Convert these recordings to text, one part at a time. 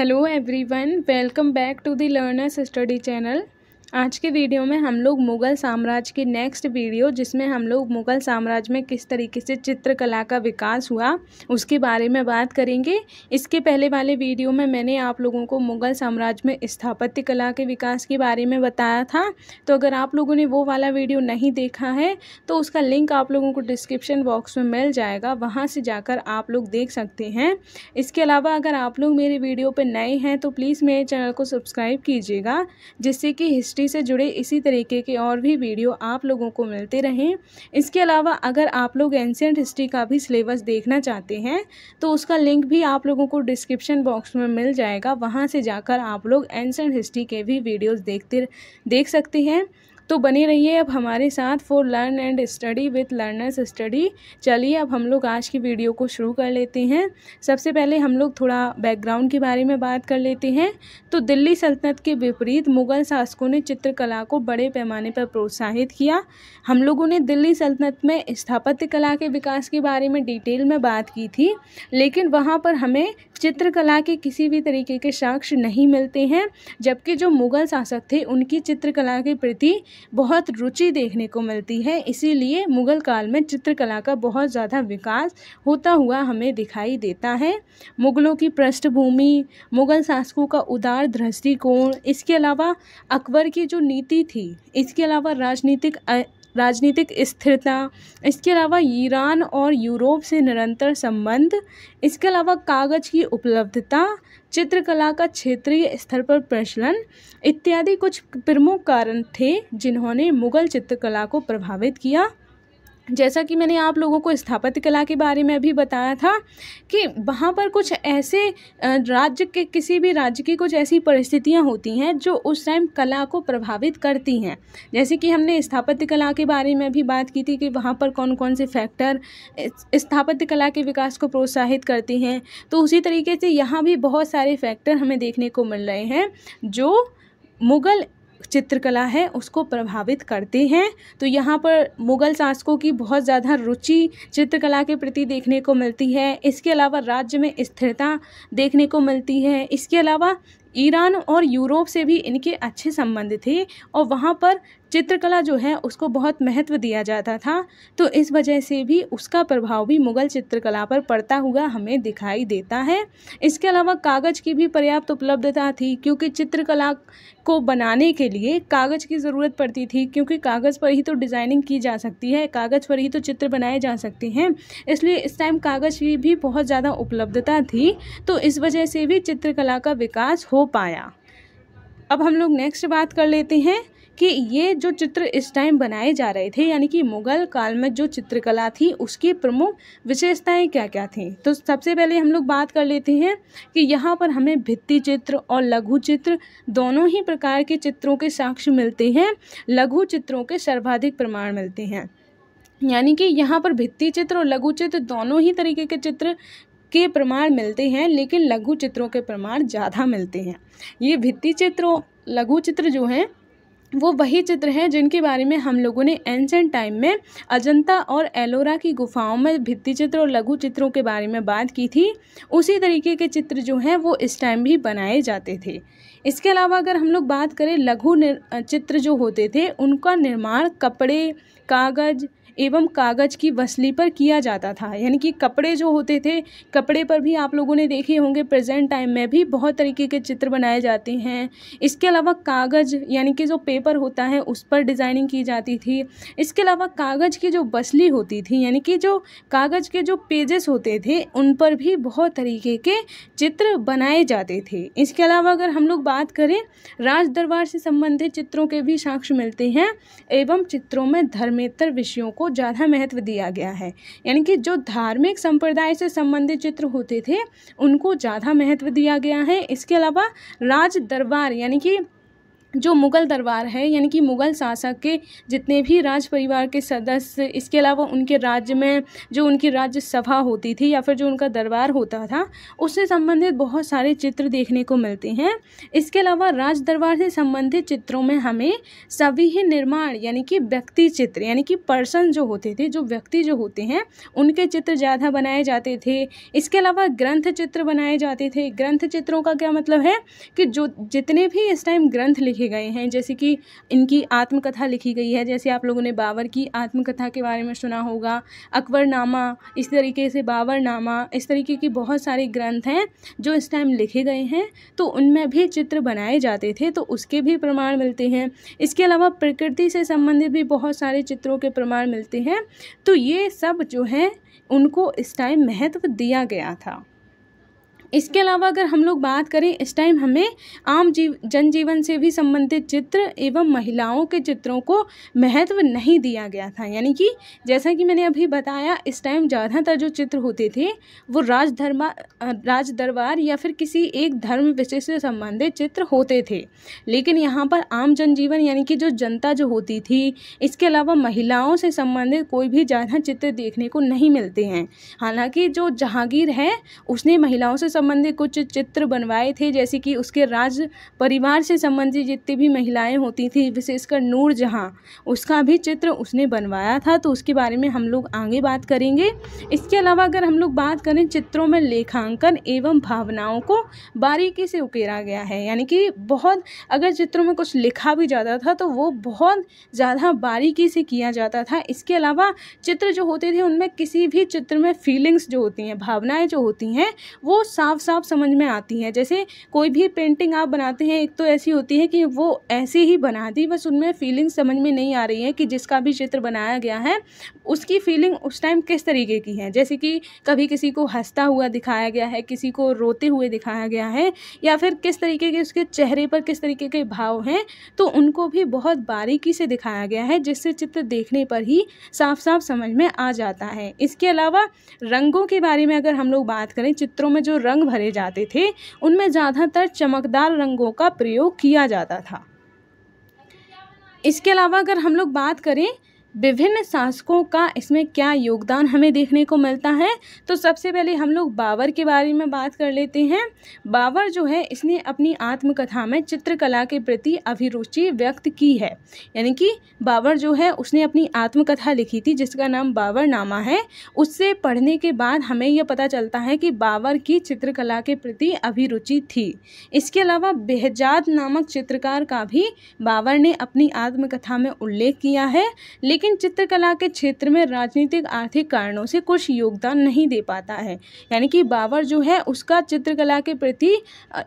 hello everyone welcome back to the learners study channel आज के video में हम लोग मुग़ल साम्राज्य की नेक्स्ट वीडियो जिसमें हम लोग मुग़ल साम्राज्य में किस तरीके से चित्रकला का विकास हुआ उसके बारे में बात करेंगे इसके पहले वाले वीडियो में मैंने आप लोगों को मुग़ल साम्राज्य में स्थापत्य कला के विकास के बारे में बताया था तो अगर आप लोगों ने वो वाला वीडियो नहीं देखा है तो उसका लिंक आप लोगों को डिस्क्रिप्शन बॉक्स में मिल जाएगा वहाँ से जाकर आप लोग देख सकते हैं इसके अलावा अगर आप लोग मेरे वीडियो पर नए हैं तो प्लीज़ मेरे चैनल को सब्सक्राइब कीजिएगा जिससे कि हिस्ट्री इंडस्ट्री से जुड़े इसी तरीके के और भी वीडियो आप लोगों को मिलते रहें इसके अलावा अगर आप लोग एंशियंट हिस्ट्री का भी सिलेबस देखना चाहते हैं तो उसका लिंक भी आप लोगों को डिस्क्रिप्शन बॉक्स में मिल जाएगा वहाँ से जाकर आप लोग एंशियंट हिस्ट्री के भी वीडियोज़ देखते देख सकते हैं तो बने रहिए अब हमारे साथ for learn and study with learners study चलिए अब हम लोग आज की वीडियो को शुरू कर लेते हैं सबसे पहले हम लोग थोड़ा बैकग्राउंड के बारे में बात कर लेते हैं तो दिल्ली सल्तनत के विपरीत मुग़ल शासकों ने चित्रकला को बड़े पैमाने पर प्रोत्साहित किया हम लोगों ने दिल्ली सल्तनत में स्थापत्य कला के विकास के बारे में डिटेल में बात की थी लेकिन वहाँ पर हमें चित्रकला के किसी भी तरीके के साक्ष्य नहीं मिलते हैं जबकि जो मुग़ल शासक थे उनकी चित्रकला के प्रति बहुत रुचि देखने को मिलती है इसीलिए मुग़ल काल में चित्रकला का बहुत ज़्यादा विकास होता हुआ हमें दिखाई देता है मुग़लों की पृष्ठभूमि मुग़ल शासकों का उदार दृष्टिकोण इसके अलावा अकबर की जो नीति थी इसके अलावा राजनीतिक राजनीतिक स्थिरता इसके अलावा ईरान और यूरोप से निरंतर संबंध इसके अलावा कागज़ की उपलब्धता चित्रकला का क्षेत्रीय स्तर पर प्रचलन इत्यादि कुछ प्रमुख कारण थे जिन्होंने मुगल चित्रकला को प्रभावित किया जैसा कि मैंने आप लोगों को स्थापत्य कला के बारे में भी बताया था कि वहाँ पर कुछ ऐसे राज्य के किसी भी राज्य की कुछ ऐसी परिस्थितियाँ होती हैं जो उस टाइम कला को प्रभावित करती हैं जैसे कि हमने स्थापत्य कला के बारे में भी बात की थी कि वहाँ पर कौन कौन से फैक्टर स्थापत्य कला के विकास को प्रोत्साहित करते हैं तो उसी तरीके से यहाँ भी बहुत सारे फैक्टर हमें देखने को मिल रहे हैं जो मुग़ल चित्रकला है उसको प्रभावित करते हैं तो यहाँ पर मुग़ल शासकों की बहुत ज़्यादा रुचि चित्रकला के प्रति देखने को मिलती है इसके अलावा राज्य में स्थिरता देखने को मिलती है इसके अलावा ईरान और यूरोप से भी इनके अच्छे संबंध थे और वहाँ पर चित्रकला जो है उसको बहुत महत्व दिया जाता था तो इस वजह से भी उसका प्रभाव भी मुग़ल चित्रकला पर पड़ता हुआ हमें दिखाई देता है इसके अलावा कागज़ की भी पर्याप्त उपलब्धता थी क्योंकि चित्रकला को बनाने के लिए कागज़ की ज़रूरत पड़ती थी क्योंकि कागज़ पर ही तो डिज़ाइनिंग की जा सकती है कागज़ पर ही तो चित्र बनाए जा सकते हैं इसलिए इस टाइम कागज़ की भी बहुत ज़्यादा उपलब्धता थी तो इस वजह से भी चित्रकला का विकास हो पाया अब हम लोग नेक्स्ट बात कर लेते हैं कि ये जो चित्र इस टाइम बनाए जा रहे थे यानी कि मुगल काल में जो चित्रकला थी उसकी प्रमुख विशेषताएं क्या क्या थीं तो सबसे पहले हम लोग बात कर लेते हैं कि यहाँ पर हमें भित्ति चित्र और लघु चित्र दोनों ही प्रकार के चित्रों के साक्ष्य मिलते हैं लघु चित्रों के सर्वाधिक प्रमाण मिलते हैं यानी कि यहाँ पर भित्ति चित्र और लघु चित्र दोनों ही तरीके के चित्र के प्रमाण मिलते हैं लेकिन लघु चित्रों के प्रमाण ज़्यादा मिलते हैं ये भित्ति चित्रों लघु चित्र जो हैं वो वही चित्र हैं जिनके बारे में हम लोगों ने एंशेंट टाइम में अजंता और एलोरा की गुफाओं में भित्ति चित्र और लघु चित्रों के बारे में बात की थी उसी तरीके के चित्र जो हैं वो इस टाइम भी बनाए जाते थे इसके अलावा अगर हम लोग बात करें लघु चित्र जो होते थे उनका निर्माण कपड़े कागज़ एवं कागज़ की वसली पर किया जाता था यानी कि कपड़े जो होते थे कपड़े पर भी आप लोगों ने देखे होंगे प्रेजेंट टाइम में भी बहुत तरीके के चित्र बनाए जाते हैं इसके अलावा कागज़ यानी कि जो पेपर होता है उस पर डिज़ाइनिंग की जाती थी इसके अलावा कागज़ की जो बसली होती थी यानी कि जो कागज़ के जो पेजेस होते थे उन पर भी बहुत तरीके के चित्र बनाए जाते थे इसके अलावा अगर हम लोग बात करें राज दरबार से संबंधित चित्रों के भी साक्ष्य मिलते हैं एवं चित्रों में धर्मेतर विषयों को ज़्यादा महत्व दिया गया है यानी कि जो धार्मिक संप्रदाय से संबंधित चित्र होते थे उनको ज़्यादा महत्व दिया गया है इसके अलावा राज दरबार यानी कि जो मुग़ल दरबार है यानी कि मुग़ल शासक के जितने भी राज परिवार के सदस्य इसके अलावा उनके राज्य में जो उनकी राज्यसभा होती थी या फिर जो उनका दरबार होता था उससे संबंधित बहुत सारे चित्र देखने को मिलते हैं इसके अलावा राज दरबार से संबंधित चित्रों में हमें सभी ही निर्माण यानी कि व्यक्ति चित्र यानी कि पर्सन जो होते थे जो व्यक्ति जो होते हैं उनके चित्र ज़्यादा बनाए जाते थे इसके अलावा ग्रंथ चित्र बनाए जाते थे ग्रंथ चित्रों का क्या मतलब है कि जो जितने भी इस टाइम ग्रंथ लिखे लिखे गए हैं जैसे कि इनकी आत्मकथा लिखी गई है जैसे आप लोगों ने बाबर की आत्मकथा के बारे में सुना होगा अकबरनामा इस तरीके से बाबरनामा इस तरीके के बहुत सारे ग्रंथ हैं जो इस टाइम लिखे गए हैं तो उनमें भी चित्र बनाए जाते थे तो उसके भी प्रमाण मिलते हैं इसके अलावा प्रकृति से संबंधित भी बहुत सारे चित्रों के प्रमाण मिलते हैं तो ये सब जो है उनको इस टाइम महत्व दिया गया था इसके अलावा अगर हम लोग बात करें इस टाइम हमें आम जीव जनजीवन से भी संबंधित चित्र एवं महिलाओं के चित्रों को महत्व नहीं दिया गया था यानी कि जैसा कि मैंने अभी बताया इस टाइम ज़्यादातर जो चित्र होते थे वो राजधर्मा राज दरबार या फिर किसी एक धर्म विशेष से संबंधित चित्र होते थे लेकिन यहाँ पर आम जनजीवन यानी कि जो जनता जो होती थी इसके अलावा महिलाओं से संबंधित कोई भी ज़्यादा चित्र देखने को नहीं मिलते हैं हालाँकि जो जहांगीर है उसने महिलाओं से संबंधी कुछ चित्र बनवाए थे जैसे कि उसके राज परिवार से संबंधित जितनी भी महिलाएं होती थी विशेषकर नूरजहाँ उसका भी चित्र उसने बनवाया था तो उसके बारे में हम लोग आगे बात करेंगे इसके अलावा अगर हम लोग बात करें चित्रों में लेखांकन एवं भावनाओं को बारीकी से उकेरा गया है यानी कि बहुत अगर चित्रों में कुछ लिखा भी जाता था तो वो बहुत ज़्यादा बारीकी से किया जाता था इसके अलावा चित्र जो होते थे उनमें किसी भी चित्र में फीलिंग्स जो होती हैं भावनाएं जो होती हैं वो साफ साफ साफ समझ में आती हैं जैसे कोई भी पेंटिंग आप बनाते हैं एक तो ऐसी होती है कि वो ऐसे ही बना दी बस उनमें फीलिंग समझ में नहीं आ रही है कि जिसका भी चित्र बनाया गया है उसकी फीलिंग उस टाइम किस तरीके की है जैसे कि कभी किसी को हंसता हुआ दिखाया गया है किसी को रोते हुए दिखाया गया है या फिर किस तरीके के उसके चेहरे पर किस तरीके के भाव हैं तो उनको भी बहुत बारीकी से दिखाया गया है जिससे चित्र देखने पर ही साफ साफ समझ में आ जाता है इसके अलावा रंगों के बारे में अगर हम लोग बात करें चित्रों में जो रंग रंग भरे जाते थे उनमें ज़्यादातर चमकदार रंगों का प्रयोग किया जाता था इसके अलावा अगर हम लोग बात करें विभिन्न शासकों का इसमें क्या योगदान हमें देखने को मिलता है तो सबसे पहले हम लोग बाबर के बारे में बात कर लेते हैं बाबर जो है इसने अपनी आत्मकथा में चित्रकला के प्रति अभिरुचि व्यक्त की है यानी कि बाबर जो है उसने अपनी आत्मकथा लिखी थी जिसका नाम बाबर नामा है उससे पढ़ने के बाद हमें यह पता चलता है कि बाबर की चित्रकला के प्रति अभिरुचि थी इसके अलावा बेहजाद नामक चित्रकार का भी बाबर ने अपनी आत्मकथा में उल्लेख किया है लेकिन लेकिन चित्रकला के क्षेत्र में राजनीतिक आर्थिक कारणों से कुछ योगदान नहीं दे पाता है यानी कि बाबर जो है उसका चित्रकला के प्रति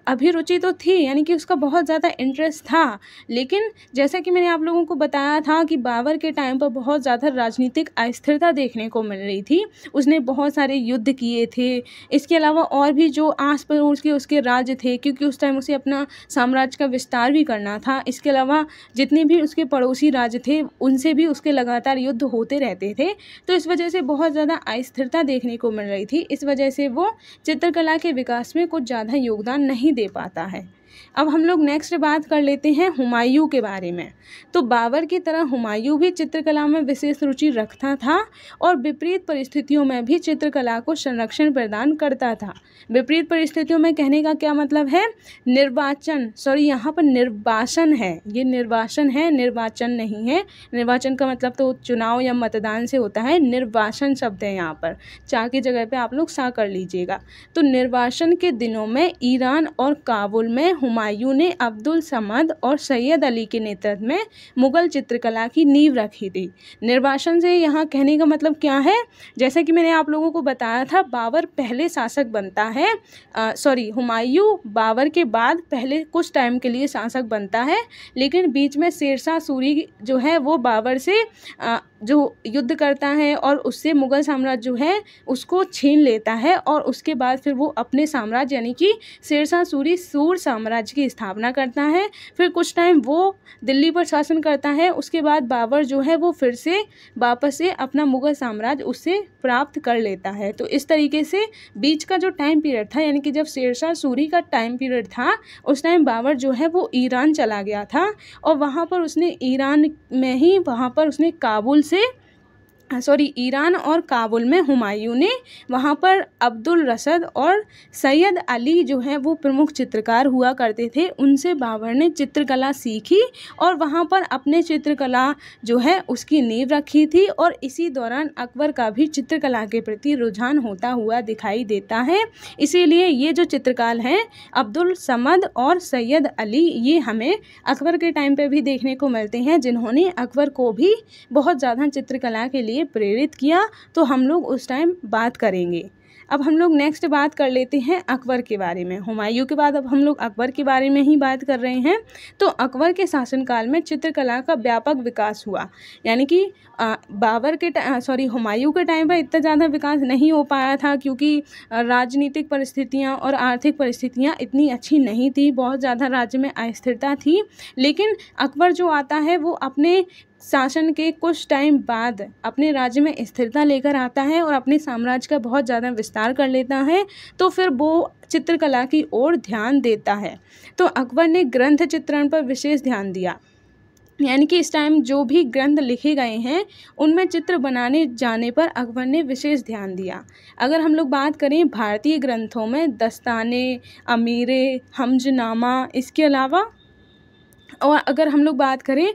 अभिरुचि तो थी यानी कि उसका बहुत ज़्यादा इंटरेस्ट था लेकिन जैसा कि मैंने आप लोगों को बताया था कि बाबर के टाइम पर बहुत ज़्यादा राजनीतिक अस्थिरता देखने को मिल रही थी उसने बहुत सारे युद्ध किए थे इसके अलावा और भी जो आस पड़ोस के उसके राज्य थे क्योंकि उस टाइम उसे अपना साम्राज्य का विस्तार भी करना था इसके अलावा जितने भी उसके पड़ोसी राज्य थे उनसे भी उसके लगातार युद्ध होते रहते थे तो इस वजह से बहुत ज़्यादा अस्थिरता देखने को मिल रही थी इस वजह से वो चित्रकला के विकास में कुछ ज़्यादा योगदान नहीं दे पाता है अब हम लोग नेक्स्ट बात कर लेते हैं हुमायूं के बारे में तो बाबर की तरह हुमायूं भी चित्रकला में विशेष रुचि रखता था और विपरीत परिस्थितियों में भी चित्रकला को संरक्षण प्रदान करता था विपरीत परिस्थितियों में कहने का क्या मतलब है निर्वाचन सॉरी यहाँ पर निर्वाचन है ये निर्वाचन है निर्वाचन नहीं है निर्वाचन का मतलब तो चुनाव या मतदान से होता है निर्वाचन शब्द है यहाँ पर चार की जगह पर आप लोग सा कर लीजिएगा तो निर्वाचन के दिनों में ईरान और काबुल में हुमायूं ने अब्दुल समद और सैयद अली के नेतृत्व में मुग़ल चित्रकला की नींव रखी थी निर्वासन से यहाँ कहने का मतलब क्या है जैसे कि मैंने आप लोगों को बताया था बाबर पहले शासक बनता है सॉरी हुमायूं बाबर के बाद पहले कुछ टाइम के लिए शासक बनता है लेकिन बीच में शेरशाह सूरी जो है वो बाबर से आ, जो युद्ध करता है और उससे मुगल साम्राज्य जो है उसको छीन लेता है और उसके बाद फिर वो अपने साम्राज्य यानी कि शेरशाह सूरी सूर साम्राज्य की स्थापना करता है फिर कुछ टाइम वो दिल्ली पर शासन करता है उसके बाद बाबर जो है वो फिर से वापस से अपना मुगल साम्राज्य उससे प्राप्त कर लेता है तो इस तरीके से बीच का जो टाइम पीरियड था यानी कि जब शेरशाह सूरी का टाइम पीरियड था उस टाइम बाबर जो है वो ईरान चला गया था और वहाँ पर उसने ईरान में ही वहाँ पर उसने काबुल lycée सॉरी ईरान और काबुल में हुमायूं ने वहाँ पर अब्दुल रसद और सैयद अली जो हैं वो प्रमुख चित्रकार हुआ करते थे उनसे बाबर ने चित्रकला सीखी और वहाँ पर अपने चित्रकला जो है उसकी नींव रखी थी और इसी दौरान अकबर का भी चित्रकला के प्रति रुझान होता हुआ दिखाई देता है इसीलिए ये जो चित्रकाल हैं अब्दुल समद और सैयद अली ये हमें अकबर के टाइम पर भी देखने को मिलते हैं जिन्होंने अकबर को भी बहुत ज़्यादा चित्रकला के लिए लिए प्रेरित किया तो हम लोग उस टाइम बात करेंगे अब हम लोग नेक्स्ट बात कर लेते हैं अकबर के बारे में हुमायूं के बाद अब हम लोग अकबर के बारे में ही बात कर रहे हैं तो अकबर के शासनकाल में चित्रकला का व्यापक विकास हुआ यानी कि बाबर के सॉरी हुमायूं के टाइम पर इतना ज़्यादा विकास नहीं हो पाया था क्योंकि राजनीतिक परिस्थितियां और आर्थिक परिस्थितियाँ इतनी अच्छी नहीं थी बहुत ज़्यादा राज्य में अस्थिरता थी लेकिन अकबर जो आता है वो अपने शासन के कुछ टाइम बाद अपने राज्य में स्थिरता लेकर आता है और अपने साम्राज्य का बहुत ज़्यादा विस्तार कर लेता है तो फिर वो चित्रकला की ओर ध्यान देता है तो अकबर ने ग्रंथ चित्रण पर विशेष ध्यान दिया यानी कि इस टाइम जो भी ग्रंथ लिखे गए हैं उनमें चित्र बनाने जाने पर अकबर ने विशेष ध्यान दिया अगर हम लोग बात करें भारतीय ग्रंथों में दस्ताने अमीरे हमजनामा इसके अलावा और अगर हम लोग बात करें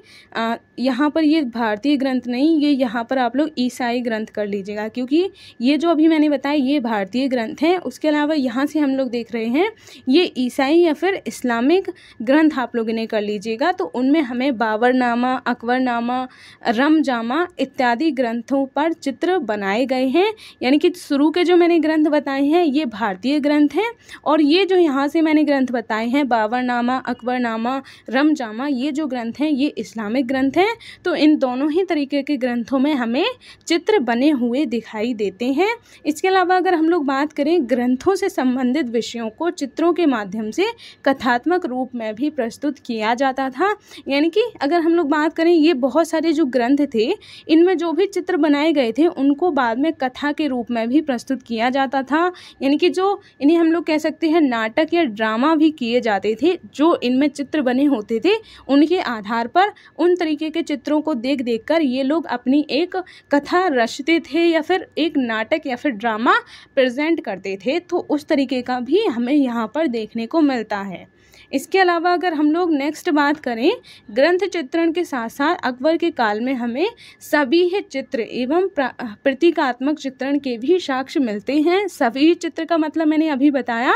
यहाँ पर ये भारतीय ग्रंथ नहीं ये यहाँ पर आप लोग ईसाई ग्रंथ कर लीजिएगा क्योंकि ये जो अभी मैंने बताया ये भारतीय ग्रंथ हैं उसके अलावा यहाँ से हम लोग देख रहे हैं ये ईसाई या फिर इस्लामिक ग्रंथ आप लोग इन्हें कर लीजिएगा तो उनमें हमें बाबरनामा अकबरनामा रमजामा इत्यादि ग्रंथों पर चित्र बनाए गए हैं यानी कि शुरू के जो मैंने ग्रंथ बताए हैं ये भारतीय ग्रंथ हैं और ये जो यहाँ से मैंने ग्रंथ बताए हैं बाबरनामा अकबरनामा रमजामा जामा ये जो ग्रंथ हैं ये इस्लामिक ग्रंथ हैं तो इन दोनों ही तरीके के ग्रंथों में हमें चित्र बने हुए दिखाई देते हैं इसके अलावा अगर हम लोग बात करें ग्रंथों से संबंधित विषयों को चित्रों के माध्यम से कथात्मक रूप में भी प्रस्तुत किया जाता था यानी कि अगर हम लोग बात करें ये बहुत सारे जो ग्रंथ थे इनमें जो भी चित्र बनाए गए थे उनको बाद में कथा के रूप में भी प्रस्तुत किया जाता था यानी कि जो इन्हें हम लोग कह सकते हैं नाटक या ड्रामा भी किए जाते थे जो इनमें चित्र बने होते थे थे उनके आधार पर उन तरीके के चित्रों को देख देख कर ये लोग अपनी एक कथा रचते थे या फिर एक नाटक या फिर ड्रामा प्रेजेंट करते थे तो उस तरीके का भी हमें यहाँ पर देखने को मिलता है इसके अलावा अगर हम लोग नेक्स्ट बात करें ग्रंथ चित्रण के साथ साथ अकबर के काल में हमें सभी चित्र एवं प्रतीकात्मक चित्रण के भी साक्ष्य मिलते हैं सभी चित्र का मतलब मैंने अभी बताया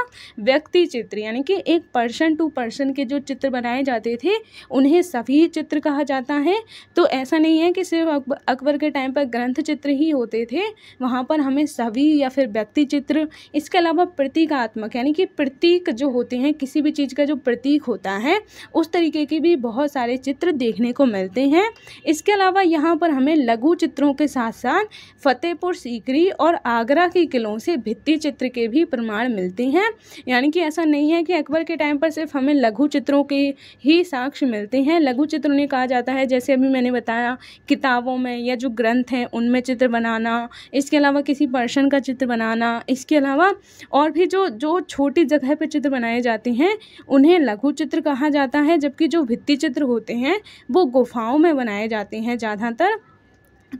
व्यक्ति चित्र यानी कि एक पर्सन टू पर्सन के जो चित्र बनाए जाते थे उन्हें सभी चित्र कहा जाता है तो ऐसा नहीं है कि सिर्फ अकबर के टाइम पर ग्रंथ चित्र ही होते थे वहाँ पर हमें सभी या फिर व्यक्ति चित्र इसके अलावा प्रतीकात्मक यानी कि प्रतीक जो होते हैं किसी भी चीज़ का जो प्रतीक होता है उस तरीके के भी बहुत सारे चित्र देखने को मिलते हैं इसके अलावा यहाँ पर हमें लघु चित्रों के साथ साथ फतेहपुर सीकरी और आगरा के किलों से भित्ति चित्र के भी प्रमाण मिलते हैं यानी कि ऐसा नहीं है कि अकबर के टाइम पर सिर्फ हमें लघु चित्रों के ही साक्ष्य मिलते हैं लघु चित्र उन्हें कहा जाता है जैसे अभी मैंने बताया किताबों में या जो ग्रंथ हैं उनमें चित्र बनाना इसके अलावा किसी पर्सन का चित्र बनाना इसके अलावा और भी जो जो छोटी जगह पर चित्र बनाए जाते हैं उन्हें इन्हें लघु चित्र कहा जाता है जबकि जो भित्ति चित्र होते हैं वो गुफाओं में बनाए जाते हैं ज़्यादातर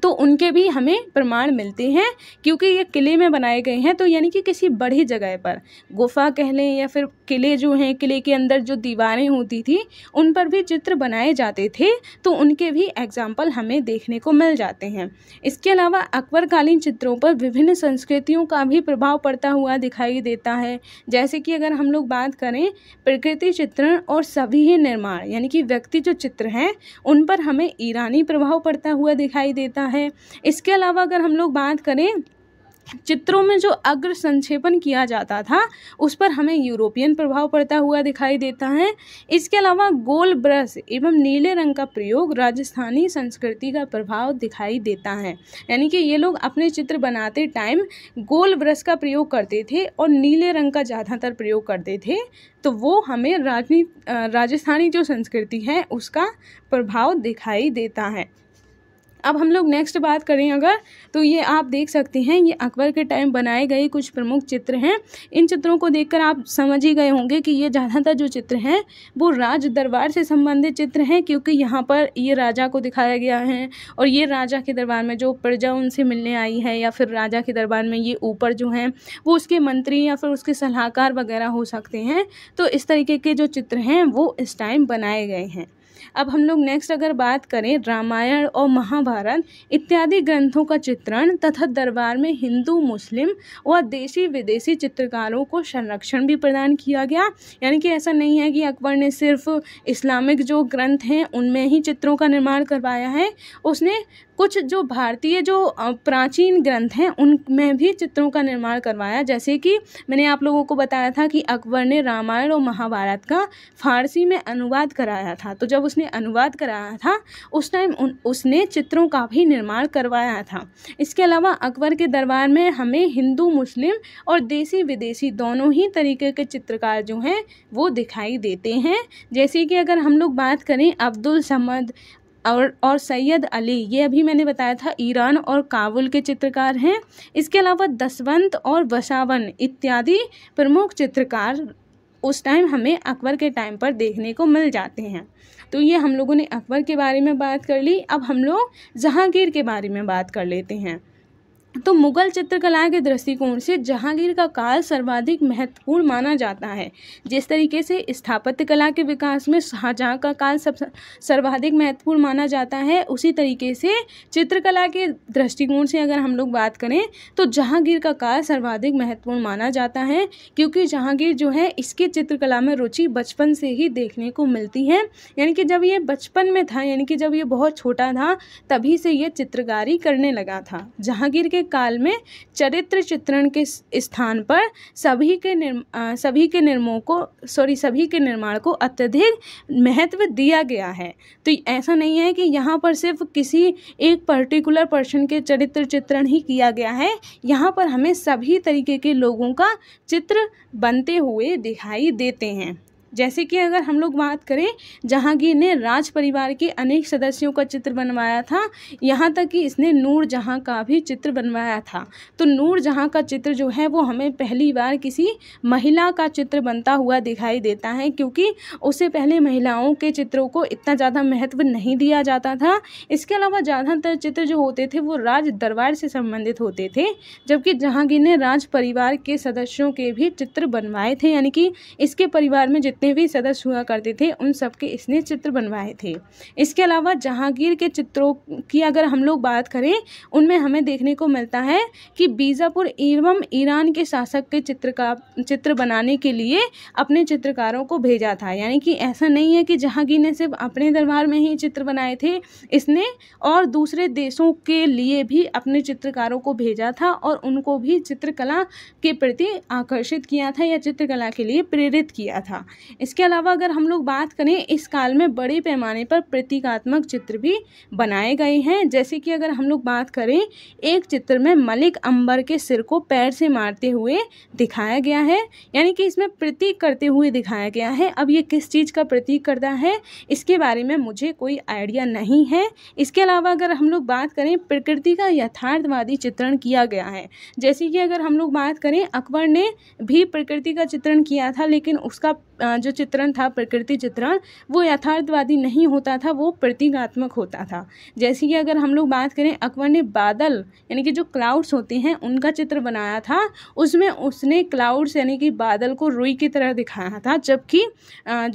तो उनके भी हमें प्रमाण मिलते हैं क्योंकि ये किले में बनाए गए हैं तो यानी कि किसी बड़ी जगह पर गुफा कह लें या फिर किले जो हैं किले के अंदर जो दीवारें होती थी उन पर भी चित्र बनाए जाते थे तो उनके भी एग्जाम्पल हमें देखने को मिल जाते हैं इसके अलावा अकबरकालीन चित्रों पर विभिन्न संस्कृतियों का भी प्रभाव पड़ता हुआ दिखाई देता है जैसे कि अगर हम लोग बात करें प्रकृति चित्रण और सभी ही निर्माण यानी कि व्यक्ति जो चित्र हैं उन पर हमें ईरानी प्रभाव पड़ता हुआ दिखाई देता सकता है इसके अलावा अगर हम लोग बात करें चित्रों में जो अग्र संक्षेपण किया जाता था उस पर हमें यूरोपियन प्रभाव पड़ता हुआ दिखाई देता है इसके अलावा गोल ब्रश एवं नीले रंग का प्रयोग राजस्थानी संस्कृति का प्रभाव दिखाई देता है यानी कि ये लोग अपने चित्र बनाते टाइम गोल ब्रश का प्रयोग करते थे और नीले रंग का ज़्यादातर प्रयोग करते थे तो वो हमें राजनी राजस्थानी जो संस्कृति है उसका प्रभाव दिखाई देता है अब हम लोग नेक्स्ट बात करें अगर तो ये आप देख सकते हैं ये अकबर के टाइम बनाए गए कुछ प्रमुख चित्र हैं इन चित्रों को देखकर आप समझ ही गए होंगे कि ये ज़्यादातर जो चित्र हैं वो राज दरबार से संबंधित चित्र हैं क्योंकि यहाँ पर ये राजा को दिखाया गया है और ये राजा के दरबार में जो प्रजा उनसे मिलने आई है या फिर राजा के दरबार में ये ऊपर जो हैं वो उसके मंत्री या फिर उसके सलाहकार वगैरह हो सकते हैं तो इस तरीके के जो चित्र हैं वो इस टाइम बनाए गए हैं अब हम लोग नेक्स्ट अगर बात करें रामायण और महाभारत इत्यादि ग्रंथों का चित्रण तथा दरबार में हिंदू मुस्लिम व देशी विदेशी चित्रकारों को संरक्षण भी प्रदान किया गया यानी कि ऐसा नहीं है कि अकबर ने सिर्फ इस्लामिक जो ग्रंथ हैं उनमें ही चित्रों का निर्माण करवाया है उसने कुछ जो भारतीय जो प्राचीन ग्रंथ हैं उनमें भी चित्रों का निर्माण करवाया जैसे कि मैंने आप लोगों को बताया था कि अकबर ने रामायण और महाभारत का फारसी में अनुवाद कराया था तो जब उसने अनुवाद कराया था उस टाइम उसने चित्रों का भी निर्माण करवाया था इसके अलावा अकबर के दरबार में हमें हिंदू मुस्लिम और देसी विदेशी दोनों ही तरीके के चित्रकार जो हैं वो दिखाई देते हैं जैसे कि अगर हम लोग बात करें अब्दुल समद और और सैयद अली ये अभी मैंने बताया था ईरान और काबुल के चित्रकार हैं इसके अलावा दसवंत और वसावन इत्यादि प्रमुख चित्रकार उस टाइम हमें अकबर के टाइम पर देखने को मिल जाते हैं तो ये हम लोगों ने अकबर के बारे में बात कर ली अब हम लोग जहांगीर के बारे में बात कर लेते हैं तो मुग़ल चित्रकला के दृष्टिकोण से जहांगीर का काल सर्वाधिक महत्वपूर्ण माना जाता है जिस तरीके से स्थापत्य कला के विकास में शाहजहाँ का काल सब सर्वाधिक महत्वपूर्ण माना जाता है उसी तरीके से चित्रकला के दृष्टिकोण से अगर हम लोग बात करें तो जहांगीर का काल सर्वाधिक महत्वपूर्ण माना जाता है क्योंकि जहांगीर जो है इसके चित्रकला में रुचि बचपन से ही देखने को मिलती है यानी कि जब ये बचपन में था यानी कि जब ये बहुत छोटा था तभी से ये चित्रकारी करने लगा था जहांगीर के काल में चरित्र चित्रण के स्थान पर सभी के निर्म सभी के निर्मों को सॉरी सभी के निर्माण को अत्यधिक महत्व दिया गया है तो ऐसा नहीं है कि यहाँ पर सिर्फ किसी एक पर्टिकुलर पर्सन के चरित्र चित्रण ही किया गया है यहाँ पर हमें सभी तरीके के लोगों का चित्र बनते हुए दिखाई देते हैं जैसे कि अगर हम लोग बात करें जहांगीर ने राज परिवार के अनेक सदस्यों का चित्र बनवाया था यहाँ तक कि इसने नूर जहाँ का भी चित्र बनवाया था तो नूर जहाँ का चित्र जो है वो हमें पहली बार किसी महिला का चित्र बनता हुआ दिखाई देता है क्योंकि उससे पहले महिलाओं के चित्रों को इतना ज़्यादा महत्व नहीं दिया जाता था इसके अलावा ज़्यादातर चित्र जो होते थे वो राज दरबार से संबंधित होते थे जबकि जहांगीर ने राज परिवार के सदस्यों के भी चित्र बनवाए थे यानी कि इसके परिवार में जितने भी सदस्य हुआ करते थे उन सबके इसने चित्र बनवाए थे इसके अलावा जहांगीर के चित्रों की अगर हम लोग बात करें उनमें हमें देखने को मिलता है कि बीजापुर एवं ईरान के शासक के चित्र का चित्र बनाने के लिए अपने चित्रकारों को भेजा था यानी कि ऐसा नहीं है कि जहांगीर ने सिर्फ अपने दरबार में ही चित्र बनाए थे इसने और दूसरे देशों के लिए भी अपने चित्रकारों को भेजा था और उनको भी चित्रकला के प्रति आकर्षित किया था या चित्रकला के लिए प्रेरित किया था इसके अलावा अगर हम लोग बात करें इस काल में बड़े पैमाने पर प्रतीकात्मक चित्र भी बनाए गए हैं जैसे कि अगर हम लोग बात करें एक चित्र में मलिक अंबर के सिर को पैर से मारते हुए दिखाया गया है यानी कि इसमें प्रतीक करते हुए दिखाया गया है अब ये किस चीज़ का प्रतीक करता है इसके बारे में मुझे कोई आइडिया नहीं है इसके अलावा अगर हम लोग बात करें प्रकृति का यथार्थवादी चित्रण किया गया है जैसे कि अगर हम लोग बात करें अकबर ने भी प्रकृति का चित्रण किया था लेकिन उसका जो चित्रण था प्रकृति चित्रण वो यथार्थवादी नहीं होता था वो प्रतीकात्मक होता था जैसे कि अगर हम लोग बात करें अकबर ने बादल यानी कि जो क्लाउड्स होते हैं उनका चित्र बनाया था उसमें उसने क्लाउड्स यानी कि बादल को रुई की तरह दिखाया था जबकि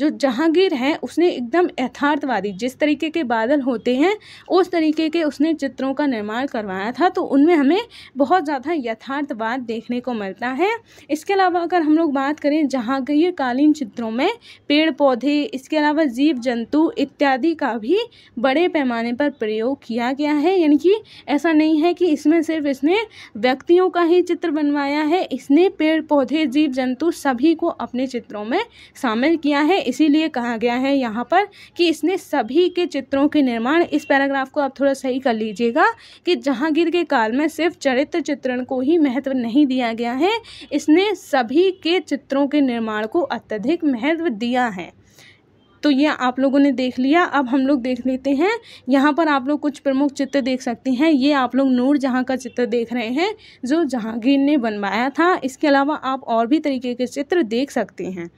जो जहांगीर है उसने एकदम यथार्थवादी जिस तरीके के बादल होते हैं उस तरीके के उसने चित्रों का निर्माण करवाया था तो उनमें हमें बहुत ज़्यादा यथार्थवाद देखने को मिलता है इसके अलावा अगर हम लोग बात करें जहांगीरकालीन चित्रों में पेड़ पौधे इसके अलावा जीव जंतु इत्यादि का भी बड़े पैमाने पर प्रयोग किया गया है यानी कि ऐसा नहीं है कि इसमें सिर्फ इसने व्यक्तियों का ही चित्र बनवाया है इसने पेड़ पौधे जीव जंतु सभी को अपने चित्रों में शामिल किया है इसीलिए कहा गया है यहाँ पर कि इसने सभी के चित्रों के निर्माण इस पैराग्राफ को आप थोड़ा सही कर लीजिएगा कि जहांगीर के काल में सिर्फ चरित्र चित्रण को ही महत्व नहीं दिया गया है इसने सभी के चित्रों के निर्माण को अत्यधिक महत्व दिया है तो ये आप लोगों ने देख लिया अब हम लोग देख लेते हैं यहाँ पर आप लोग कुछ प्रमुख चित्र देख सकते हैं ये आप लोग नूर जहाँ का चित्र देख रहे हैं जो जहांगीर ने बनवाया था इसके अलावा आप और भी तरीके के चित्र देख सकते हैं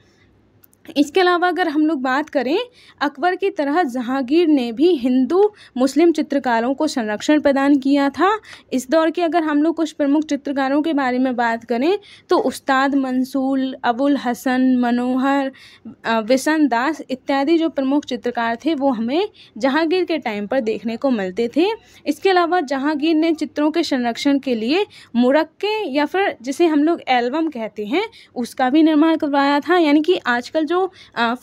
इसके अलावा अगर हम लोग बात करें अकबर की तरह जहांगीर ने भी हिंदू मुस्लिम चित्रकारों को संरक्षण प्रदान किया था इस दौर के अगर हम लोग कुछ प्रमुख चित्रकारों के बारे में बात करें तो उस्ताद मंसूल अबुल हसन मनोहर विशन दास इत्यादि जो प्रमुख चित्रकार थे वो हमें जहांगीर के टाइम पर देखने को मिलते थे इसके अलावा जहांगीर ने चित्रों के संरक्षण के लिए मुरक्के या फिर जिसे हम लोग एल्बम कहते हैं उसका भी निर्माण करवाया था यानी कि आजकल जो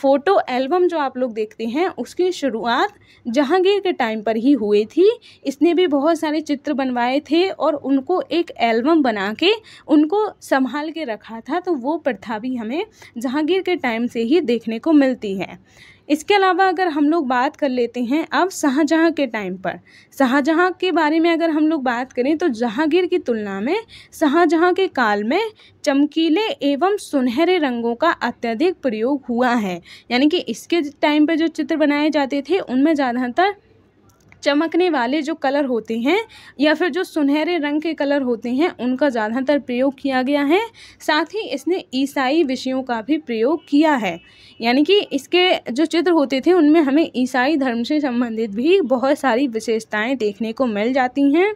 फ़ोटो एल्बम जो आप लोग देखते हैं उसकी शुरुआत जहांगीर के टाइम पर ही हुई थी इसने भी बहुत सारे चित्र बनवाए थे और उनको एक एल्बम बना के उनको संभाल के रखा था तो वो प्रथा भी हमें जहांगीर के टाइम से ही देखने को मिलती है इसके अलावा अगर हम लोग बात कर लेते हैं अब शाहजहाँ के टाइम पर शाहजहाँ के बारे में अगर हम लोग बात करें तो जहांगीर की तुलना में शाहजहाँ के काल में चमकीले एवं सुनहरे रंगों का अत्यधिक प्रयोग हुआ है यानी कि इसके टाइम पर जो चित्र बनाए जाते थे उनमें ज़्यादातर चमकने वाले जो कलर होते हैं या फिर जो सुनहरे रंग के कलर होते हैं उनका ज़्यादातर प्रयोग किया गया है साथ ही इसने ईसाई विषयों का भी प्रयोग किया है यानी कि इसके जो चित्र होते थे उनमें हमें ईसाई धर्म से संबंधित भी बहुत सारी विशेषताएँ देखने को मिल जाती हैं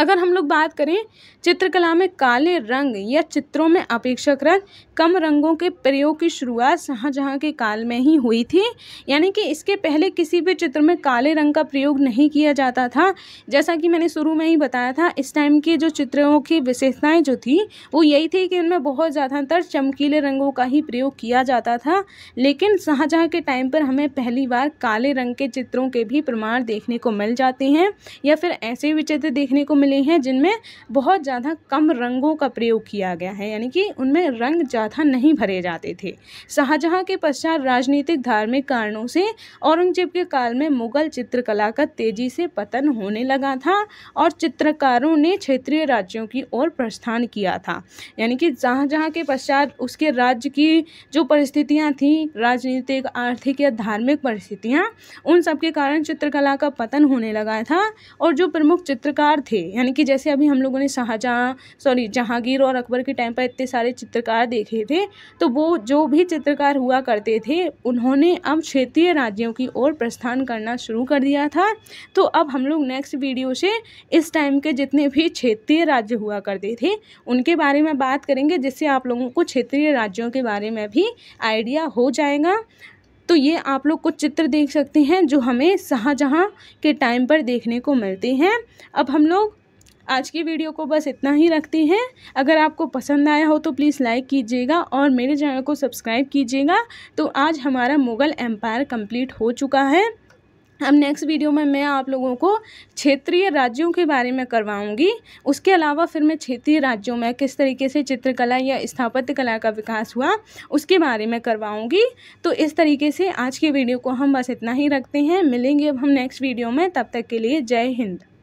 अगर हम लोग बात करें चित्रकला में काले रंग या चित्रों में अपेक्षाकृत कम रंगों के प्रयोग की शुरुआत शाहजहाँ के काल में ही हुई थी यानी कि इसके पहले किसी भी चित्र में काले रंग का प्रयोग नहीं किया जाता था जैसा कि मैंने शुरू में ही बताया था इस टाइम के जो चित्रों की विशेषताएँ जो थी वो यही थी कि उनमें बहुत ज़्यादातर चमकीले रंगों का ही प्रयोग किया जाता था लेकिन शाहजहाँ के टाइम पर हमें पहली बार काले रंग के चित्रों के भी प्रमाण देखने को मिल जाते हैं या फिर ऐसे भी चित्र देखने को मिली हैं जिनमें बहुत ज़्यादा कम रंगों का प्रयोग किया गया है यानी कि उनमें रंग ज़्यादा नहीं भरे जाते थे शाहजहाँ के पश्चात राजनीतिक धार्मिक कारणों से औरंगजेब के काल में मुगल चित्रकला का तेजी से पतन होने लगा था और चित्रकारों ने क्षेत्रीय राज्यों की ओर प्रस्थान किया था यानी कि शाहजहाँ के पश्चात उसके राज्य की जो परिस्थितियाँ थीं राजनीतिक आर्थिक या धार्मिक परिस्थितियाँ उन सबके कारण चित्रकला का पतन होने लगा था और जो प्रमुख चित्रकार थे यानी कि जैसे अभी हम लोगों ने शाहजहाँ सॉरी जहांगीर और अकबर के टाइम पर इतने सारे चित्रकार देखे थे तो वो जो भी चित्रकार हुआ करते थे उन्होंने अब क्षेत्रीय राज्यों की ओर प्रस्थान करना शुरू कर दिया था तो अब हम लोग नेक्स्ट वीडियो से इस टाइम के जितने भी क्षेत्रीय राज्य हुआ करते थे उनके बारे में बात करेंगे जिससे आप लोगों को क्षेत्रीय राज्यों के बारे में भी आइडिया हो जाएगा तो ये आप लोग कुछ चित्र देख सकते हैं जो हमें शाहजहाँ के टाइम पर देखने को मिलते हैं अब हम लोग आज की वीडियो को बस इतना ही रखते हैं अगर आपको पसंद आया हो तो प्लीज़ लाइक कीजिएगा और मेरे चैनल को सब्सक्राइब कीजिएगा तो आज हमारा मुग़ल एम्पायर कंप्लीट हो चुका है अब नेक्स्ट वीडियो में मैं आप लोगों को क्षेत्रीय राज्यों के बारे में करवाऊंगी उसके अलावा फिर मैं क्षेत्रीय राज्यों में किस तरीके से चित्रकला या स्थापत्य कला का विकास हुआ उसके बारे में करवाऊंगी तो इस तरीके से आज के वीडियो को हम बस इतना ही रखते हैं मिलेंगे अब हम नेक्स्ट वीडियो में तब तक के लिए जय हिंद